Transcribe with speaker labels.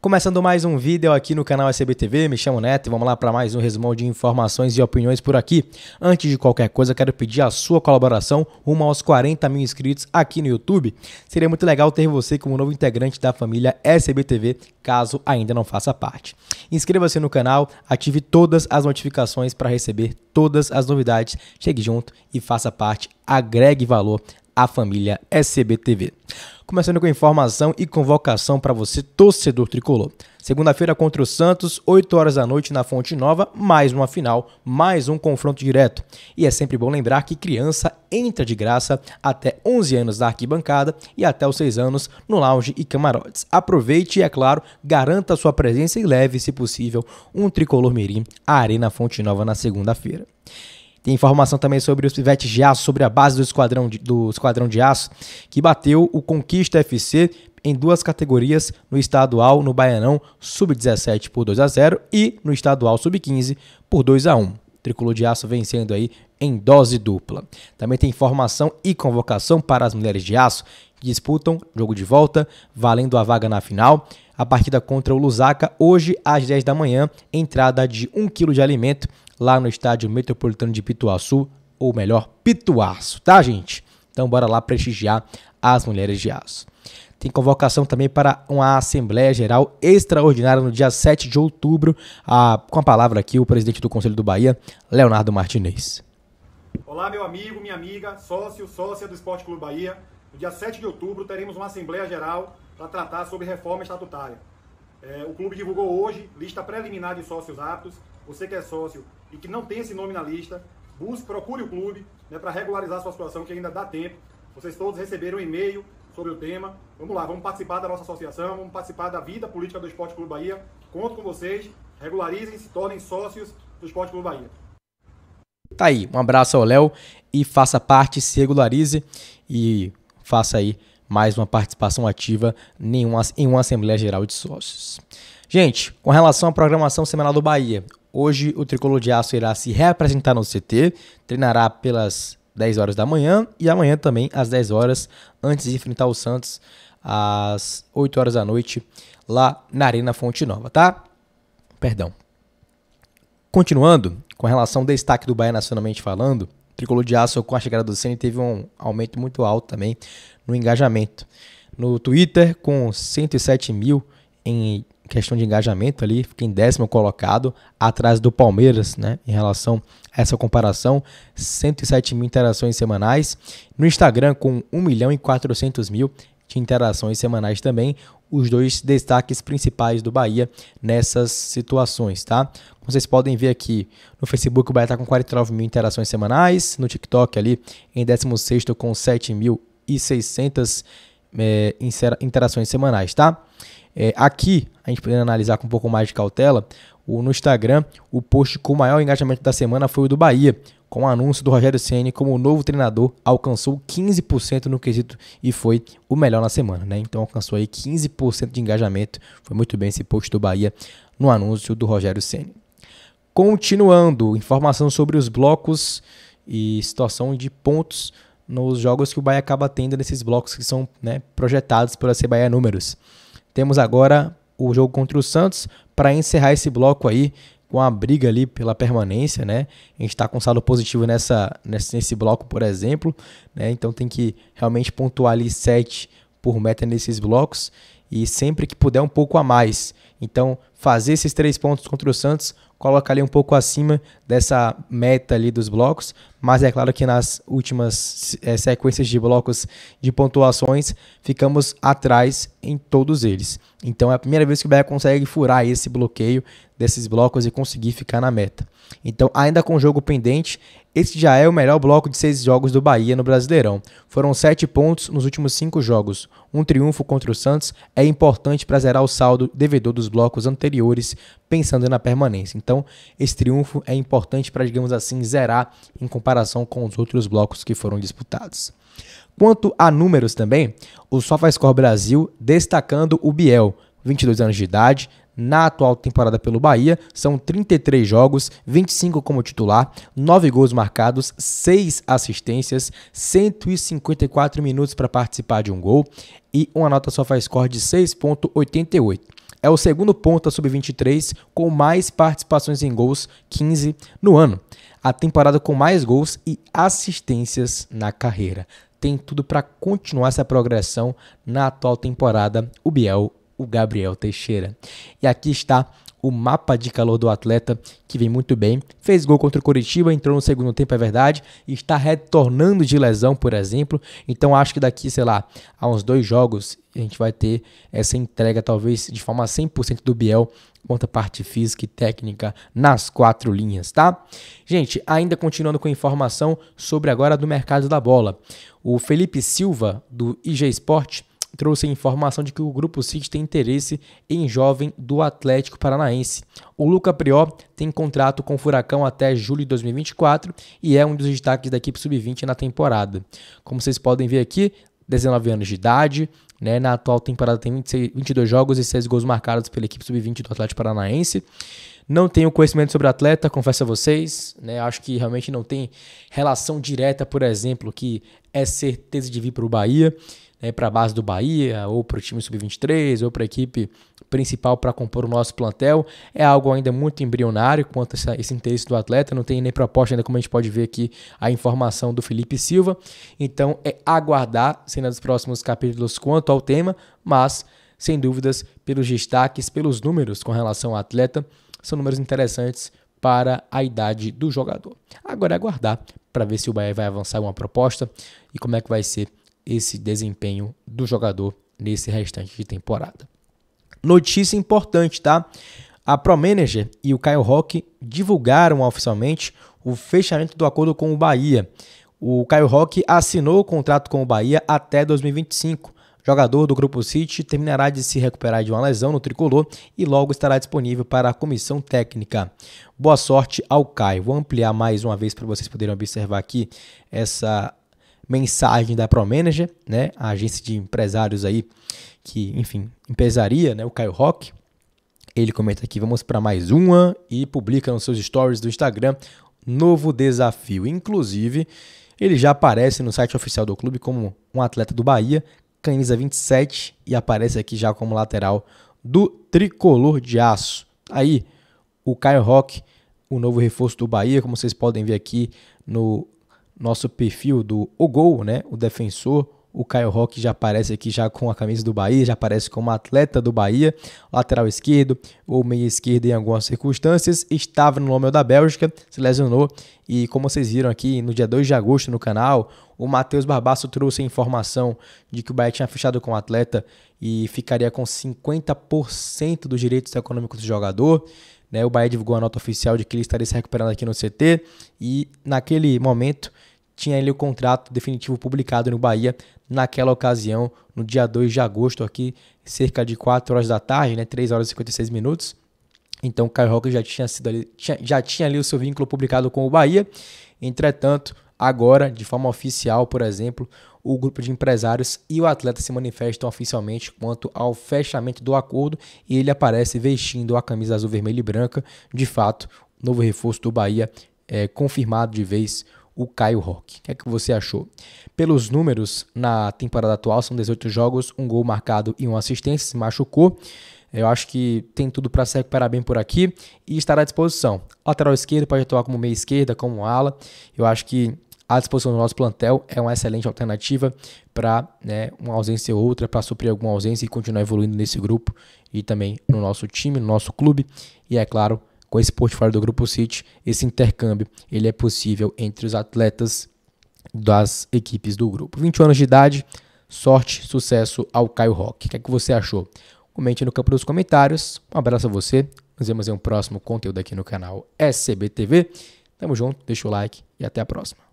Speaker 1: Começando mais um vídeo aqui no canal SBTV, me chamo Neto e vamos lá para mais um resumão de informações e opiniões por aqui. Antes de qualquer coisa, quero pedir a sua colaboração rumo aos 40 mil inscritos aqui no YouTube. Seria muito legal ter você como novo integrante da família SBTV, caso ainda não faça parte. Inscreva-se no canal, ative todas as notificações para receber todas as novidades. Chegue junto e faça parte, agregue valor a família SBTV. Começando com informação e convocação para você, torcedor tricolor. Segunda-feira contra o Santos, 8 horas da noite na Fonte Nova, mais uma final, mais um confronto direto. E é sempre bom lembrar que criança entra de graça até 11 anos da arquibancada e até os 6 anos no lounge e camarotes. Aproveite e, é claro, garanta sua presença e leve, se possível, um tricolor mirim à Arena Fonte Nova na segunda-feira. Tem informação também sobre os pivetes de aço, sobre a base do esquadrão de, do esquadrão de aço, que bateu o Conquista FC em duas categorias, no estadual, no Baianão, sub-17 por 2 a 0 e no estadual sub-15 por 2 a 1. Tricolor de Aço vencendo aí em dose dupla. Também tem informação e convocação para as mulheres de aço que disputam jogo de volta, valendo a vaga na final. A partida contra o Lusaka hoje às 10 da manhã, entrada de 1 kg de alimento lá no estádio metropolitano de Pituaçu, ou melhor, Pituaço, tá, gente? Então bora lá prestigiar as mulheres de aço. Tem convocação também para uma Assembleia Geral Extraordinária no dia 7 de outubro, a, com a palavra aqui o presidente do Conselho do Bahia, Leonardo Martinez. Olá, meu amigo, minha amiga, sócio, sócia do Esporte Clube Bahia. No dia 7 de outubro teremos uma Assembleia Geral para tratar sobre reforma estatutária. É, o clube divulgou hoje lista preliminar de sócios aptos você que é sócio e que não tem esse nome na lista, busque, procure o clube né, para regularizar sua situação, que ainda dá tempo. Vocês todos receberam um e-mail sobre o tema. Vamos lá, vamos participar da nossa associação, vamos participar da vida política do Esporte Clube Bahia. Conto com vocês, regularizem, se tornem sócios do Esporte Clube Bahia. Tá aí, um abraço ao Léo e faça parte, se regularize e faça aí mais uma participação ativa em uma, em uma Assembleia Geral de Sócios. Gente, com relação à programação semanal do Bahia, Hoje o Tricolor de Aço irá se reapresentar no CT, treinará pelas 10 horas da manhã e amanhã também às 10 horas, antes de enfrentar o Santos às 8 horas da noite lá na Arena Fonte Nova, tá? Perdão. Continuando, com relação ao destaque do Bahia nacionalmente falando, o Tricolor de Aço com a chegada do Ceni teve um aumento muito alto também no engajamento. No Twitter, com 107 mil em questão de engajamento ali, fica em décimo colocado, atrás do Palmeiras, né? Em relação a essa comparação, 107 mil interações semanais. No Instagram, com 1 milhão e 400 mil de interações semanais também, os dois destaques principais do Bahia nessas situações, tá? Como vocês podem ver aqui, no Facebook o Bahia está com 49 mil interações semanais, no TikTok ali em 16º com e é, interações semanais, tá? É, aqui a gente podendo analisar com um pouco mais de cautela, o, no Instagram, o post com maior engajamento da semana foi o do Bahia, com o anúncio do Rogério Ceni como novo treinador, alcançou 15% no quesito e foi o melhor na semana, né? Então alcançou aí 15% de engajamento, foi muito bem esse post do Bahia no anúncio do Rogério Ceni. Continuando, informação sobre os blocos e situação de pontos nos jogos que o Bahia acaba tendo nesses blocos que são né, projetados pela CBA Números. Temos agora o jogo contra o Santos para encerrar esse bloco aí com a briga ali pela permanência, né? A gente está com saldo positivo nessa, nesse, bloco, por exemplo, né? Então tem que realmente pontuar ali 7 por meta nesses blocos e sempre que puder um pouco a mais. Então fazer esses três pontos contra o Santos coloca ali um pouco acima dessa meta ali dos blocos, mas é claro que nas últimas é, sequências de blocos de pontuações ficamos atrás em todos eles. Então é a primeira vez que o Bahia consegue furar esse bloqueio desses blocos e conseguir ficar na meta. Então, ainda com o jogo pendente, esse já é o melhor bloco de seis jogos do Bahia no Brasileirão. Foram sete pontos nos últimos cinco jogos. Um triunfo contra o Santos é importante para zerar o saldo devedor dos blocos anteriores, pensando na permanência. Então, esse triunfo é importante para, digamos assim, zerar em comparação com os outros blocos que foram disputados. Quanto a números também, o SofaScore Brasil destacando o Biel, 22 anos de idade, na atual temporada pelo Bahia. São 33 jogos, 25 como titular, 9 gols marcados, 6 assistências, 154 minutos para participar de um gol e uma nota só faz score de 6.88 é o segundo ponta sub-23 com mais participações em gols, 15 no ano. A temporada com mais gols e assistências na carreira. Tem tudo para continuar essa progressão na atual temporada. O Biel o Gabriel Teixeira. E aqui está o mapa de calor do atleta, que vem muito bem. Fez gol contra o Curitiba, entrou no segundo tempo, é verdade. Está retornando de lesão, por exemplo. Então acho que daqui, sei lá, a uns dois jogos, a gente vai ter essa entrega, talvez de forma 100% do Biel, contra a parte física e técnica nas quatro linhas, tá? Gente, ainda continuando com informação sobre agora do mercado da bola. O Felipe Silva, do IG Sport, trouxe a informação de que o Grupo City tem interesse em jovem do Atlético Paranaense. O Luca Prió tem contrato com o Furacão até julho de 2024 e é um dos destaques da equipe sub-20 na temporada. Como vocês podem ver aqui, 19 anos de idade, né? Na atual temporada tem 26, 22 jogos e 6 gols marcados pela equipe sub-20 do Atlético Paranaense. Não tenho conhecimento sobre atleta, confesso a vocês. Né? Acho que realmente não tem relação direta, por exemplo, que é certeza de vir para o Bahia, né? para a base do Bahia, ou para o time sub-23, ou para a equipe principal para compor o nosso plantel. É algo ainda muito embrionário quanto a esse interesse do atleta. Não tem nem proposta ainda, como a gente pode ver aqui, a informação do Felipe Silva. Então é aguardar cenas dos próximos capítulos quanto ao tema, mas sem dúvidas, pelos destaques, pelos números com relação ao atleta, são números interessantes para a idade do jogador. Agora é aguardar para ver se o Bahia vai avançar uma proposta e como é que vai ser esse desempenho do jogador nesse restante de temporada. Notícia importante, tá? A ProManager e o Caio Rock divulgaram oficialmente o fechamento do acordo com o Bahia. O Caio Rock assinou o contrato com o Bahia até 2025 Jogador do Grupo City terminará de se recuperar de uma lesão no tricolor e logo estará disponível para a comissão técnica. Boa sorte ao Caio. Vou ampliar mais uma vez para vocês poderem observar aqui essa mensagem da ProManager, né, a agência de empresários aí que, enfim, empresaria, né, o Caio Rock. Ele comenta aqui, vamos para mais uma e publica nos seus stories do Instagram novo desafio. Inclusive, ele já aparece no site oficial do clube como um atleta do Bahia, camisa 27 e aparece aqui já como lateral do tricolor de aço. Tá aí o Caio Rock, o novo reforço do Bahia, como vocês podem ver aqui no nosso perfil do O Gol, né? O defensor, o Caio Rock já aparece aqui já com a camisa do Bahia, já aparece como atleta do Bahia, lateral esquerdo ou meia esquerda em algumas circunstâncias, estava no Lomel da Bélgica, se lesionou e como vocês viram aqui no dia 2 de agosto no canal, o Matheus Barbaço trouxe a informação de que o Bahia tinha fechado com o atleta e ficaria com 50% dos direitos econômicos do jogador. Né? O Bahia divulgou a nota oficial de que ele estaria se recuperando aqui no CT e naquele momento tinha ele o contrato definitivo publicado no Bahia naquela ocasião, no dia 2 de agosto, aqui, cerca de 4 horas da tarde, né, 3 horas e 56 minutos. Então, Caio Roca já tinha, sido ali, tinha, já tinha ali o seu vínculo publicado com o Bahia. Entretanto, agora, de forma oficial, por exemplo, o grupo de empresários e o atleta se manifestam oficialmente quanto ao fechamento do acordo e ele aparece vestindo a camisa azul, vermelha e branca. De fato, novo reforço do Bahia é confirmado de vez o Caio Rock. O que é que você achou? Pelos números, na temporada atual são 18 jogos, um gol marcado e uma assistência, se machucou. Eu acho que tem tudo para se recuperar bem por aqui e estar à disposição. Lateral esquerdo pode atuar como meia esquerda, como ala. Eu acho que à disposição do nosso plantel é uma excelente alternativa para né, uma ausência ou outra, para suprir alguma ausência e continuar evoluindo nesse grupo e também no nosso time, no nosso clube. E é claro, com esse portfólio do Grupo City, esse intercâmbio ele é possível entre os atletas das equipes do grupo. 21 anos de idade, sorte, sucesso ao Caio Rock. O que, é que você achou? Comente no campo dos comentários. Um abraço a você. Nos vemos em um próximo conteúdo aqui no canal SBTv Tamo junto, deixa o like e até a próxima.